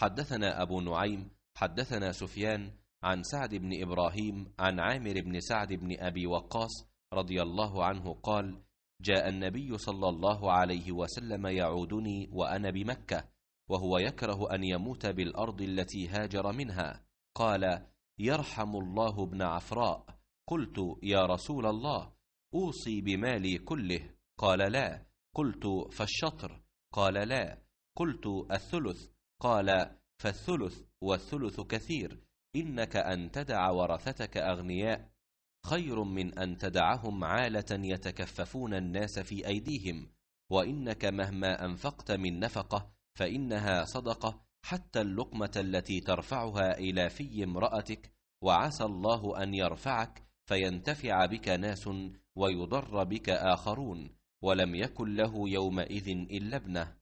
حدثنا أبو نعيم حدثنا سفيان عن سعد بن إبراهيم عن عامر بن سعد بن أبي وقاص رضي الله عنه قال جاء النبي صلى الله عليه وسلم يعودني وأنا بمكة وهو يكره أن يموت بالأرض التي هاجر منها قال يرحم الله ابن عفراء قلت يا رسول الله أوصي بمالي كله قال لا قلت فالشطر قال لا قلت الثلث قال فالثلث والثلث كثير إنك أن تدع ورثتك أغنياء خير من أن تدعهم عالة يتكففون الناس في أيديهم وإنك مهما أنفقت من نفقة فإنها صدقة حتى اللقمة التي ترفعها إلى في امرأتك وعسى الله أن يرفعك فينتفع بك ناس ويضر بك آخرون ولم يكن له يومئذ إلا ابنه